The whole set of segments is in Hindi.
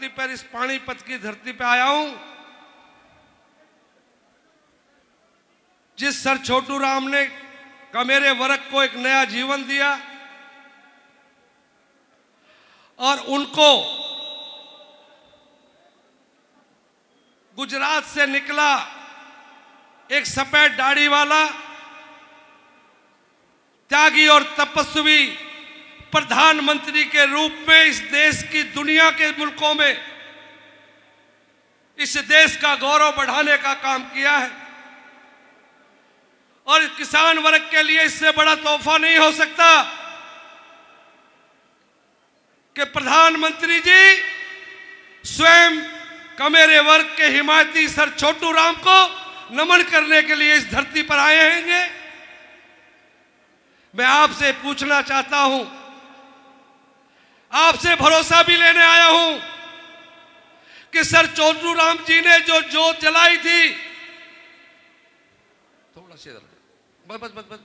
धरती पर इस पानीपत की धरती पर आया हूं जिस सर छोटू राम ने कमेरे वर्ग को एक नया जीवन दिया और उनको गुजरात से निकला एक सफेद दाढ़ी वाला त्यागी और तपस्वी प्रधानमंत्री के रूप में इस देश दुनिया के मुल्कों में इस देश का गौरव बढ़ाने का काम किया है और किसान वर्ग के लिए इससे बड़ा तोहफा नहीं हो सकता कि प्रधानमंत्री जी स्वयं कमेरे वर्ग के हिमायती सर छोटू राम को नमन करने के लिए इस धरती पर आए होंगे मैं आपसे पूछना चाहता हूं आपसे भरोसा भी लेने आया हूं कि सर चोटू राम जी ने जो जोत जलाई थी थोड़ा सी बस बस बस बस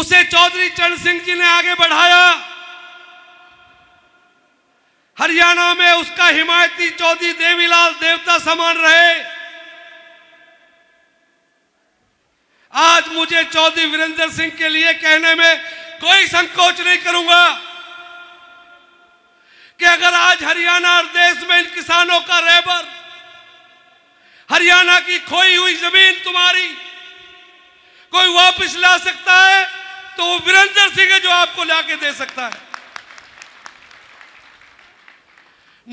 उसे चौधरी चरण सिंह जी ने आगे बढ़ाया हरियाणा में उसका हिमायती चौधरी देवीलाल देवता समान रहे आज मुझे चौधरी वीरेंद्र सिंह के लिए कहने में कोई संकोच नहीं करूंगा कि अगर आज हरियाणा और देश में इन किसानों का रेबर हरियाणा की खोई हुई जमीन तुम्हारी कोई वापस ला सकता है तो वो वीरेंद्र सिंह है जो आपको लाके दे सकता है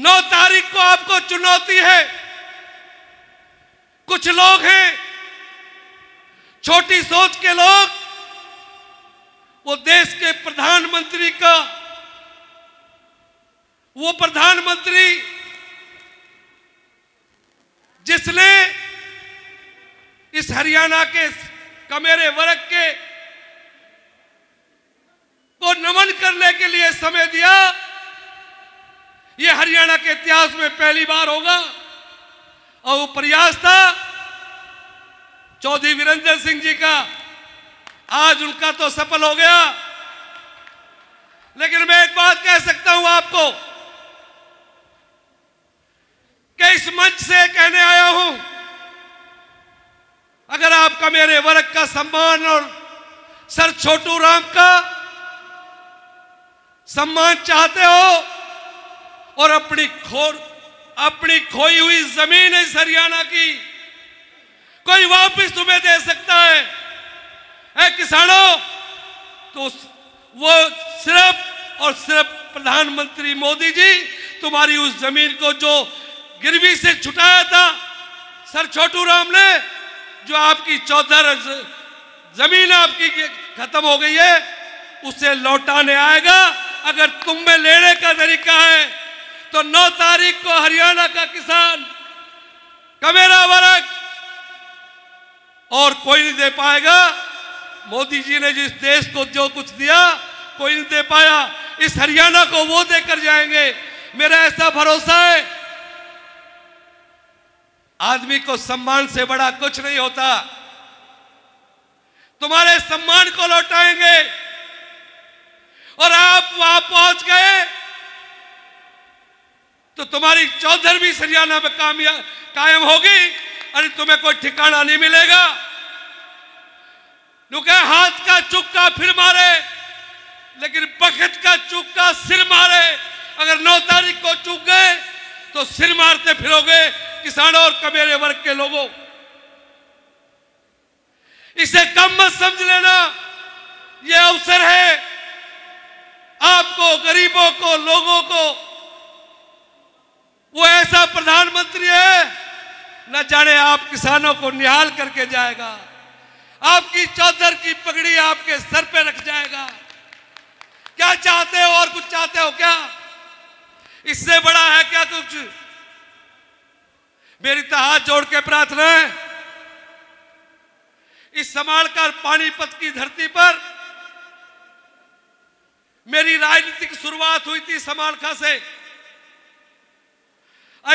नौ तारीख को आपको चुनौती है कुछ लोग हैं छोटी सोच के लोग वो देश के प्रधानमंत्री का वो प्रधानमंत्री जिसने इस हरियाणा के कमेरे वर्ग के को नमन करने के लिए समय दिया ये हरियाणा के इतिहास में पहली बार होगा और वो प्रयास था चौधरी वीरेंद्र सिंह जी का आज उनका तो सफल हो गया लेकिन मैं एक बात कह सकता हूं आपको कि इस मंच से कहने आया हूं अगर आपका मेरे वर्ग का सम्मान और सर छोटू राम का सम्मान चाहते हो और अपनी खो अपनी खोई हुई जमीन है हरियाणा की कोई वापस तुम्हें दे सकता है ए किसानों तो वो सिर्फ और सिर्फ प्रधानमंत्री मोदी जी तुम्हारी उस जमीन को जो गिरवी से छुटाया था सर छोटू राम ने जो आपकी चौधर जमीन आपकी खत्म हो गई है उसे लौटाने आएगा अगर तुम में लेने का तरीका है तो 9 तारीख को हरियाणा का किसान कमेरा वर्ग और कोई नहीं दे पाएगा मोदी जी ने जिस देश को जो कुछ दिया कोई नहीं दे पाया इस हरियाणा को वो देकर जाएंगे मेरा ऐसा भरोसा है आदमी को सम्मान से बड़ा कुछ नहीं होता तुम्हारे सम्मान को लौटाएंगे और आप वहां पहुंच गए तो तुम्हारी चौधरी हरियाणा में कामयाब कायम होगी अरे तुम्हें कोई ठिकाना नहीं मिलेगा लुके हाथ का चुक्का फिर मारे लेकिन बखत का चुक्का सिर मारे अगर नौ तारीख को चुक गए तो सिर मारते फिरोगे किसानों और कमेरे वर्ग के लोगों इसे कम मत समझ लेना यह अवसर है आपको गरीबों को लोगों को वो ऐसा प्रधानमंत्री है न जाने आप किसानों को निहाल करके जाएगा आपकी चादर की पगड़ी आपके सर पे रख जाएगा क्या चाहते हो और कुछ चाहते हो क्या इससे बड़ा है क्या कुछ मेरी तो हाथ जोड़ के प्रार्थना है इस समाड़कर पानीपत की धरती पर मेरी राजनीतिक शुरुआत हुई थी समालखा से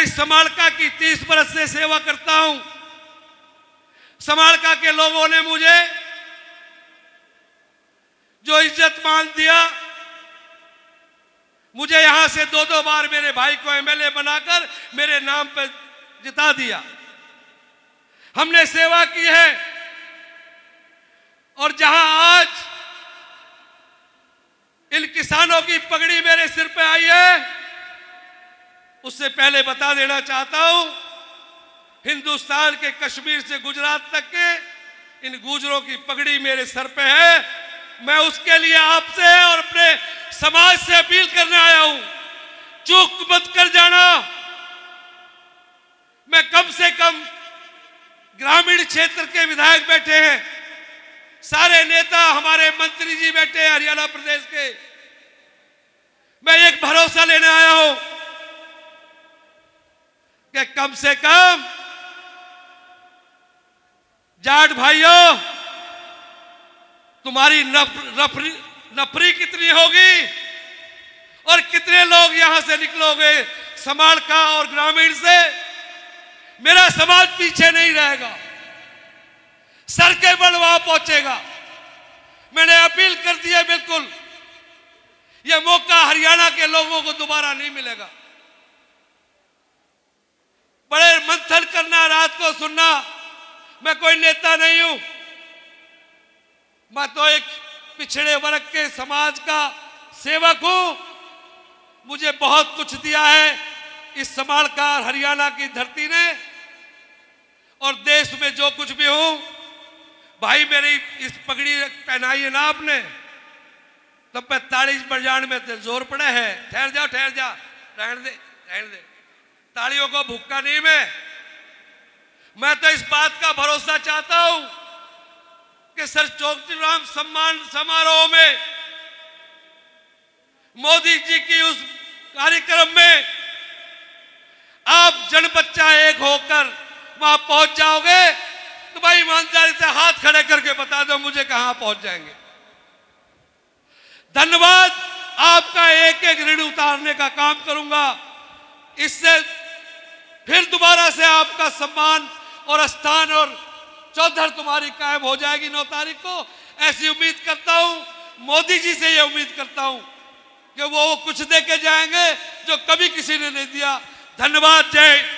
इस समालखा की तीस बरस से सेवा करता हूं समारका के लोगों ने मुझे जो इज्जत मान दिया मुझे यहां से दो दो बार मेरे भाई को एमएलए बनाकर मेरे नाम पर जिता दिया हमने सेवा की है और जहां आज इन किसानों की पगड़ी मेरे सिर पे आई है उससे पहले बता देना चाहता हूं हिंदुस्तान के कश्मीर से गुजरात तक के इन गुजरों की पगड़ी मेरे सर पे है मैं उसके लिए आपसे और अपने समाज से अपील करने आया हूं चूक मत कर जाना मैं कम से कम ग्रामीण क्षेत्र के विधायक बैठे हैं सारे नेता हमारे मंत्री जी बैठे हैं हरियाणा प्रदेश के मैं एक भरोसा लेने आया हूं कि कम से कम जाट भाइयों तुम्हारी नफरी रफरी, नफरी कितनी होगी और कितने लोग यहां से निकलोगे समाज का और ग्रामीण से मेरा समाज पीछे नहीं रहेगा सर के बल वहां पहुंचेगा मैंने अपील कर दी है बिल्कुल यह मौका हरियाणा के लोगों को दोबारा नहीं मिलेगा बड़े मंथन करना रात को सुनना मैं कोई नेता नहीं हूं मैं तो एक पिछड़े वर्ग के समाज का सेवक हूं मुझे बहुत कुछ दिया है इस समाज का हरियाणा की धरती ने और देश में जो कुछ भी हूं भाई मेरी इस पगड़ी पहनाई है ना आपने तब तो मैं ताड़ी बजान में तो जोर पड़े है ठहर जाओ ठहर जा रहने दे रहने दे ताड़ियों को भूखा नहीं मैं मैं तो इस बात का भरोसा चाहता हूं कि सर राम सम्मान समारोह में मोदी जी की उस कार्यक्रम में आप जन बच्चा एक होकर वहां पहुंच जाओगे तो भाई ईमानदारी से हाथ खड़े करके बता दो मुझे कहां पहुंच जाएंगे धन्यवाद आपका एक एक ऋण उतारने का काम करूंगा इससे फिर दोबारा से आपका सम्मान और स्थान और चौधर तुम्हारी कायम हो जाएगी नौ तारीख को ऐसी उम्मीद करता हूं मोदी जी से यह उम्मीद करता हूं कि वो कुछ दे के जाएंगे जो कभी किसी ने नहीं दिया धन्यवाद जय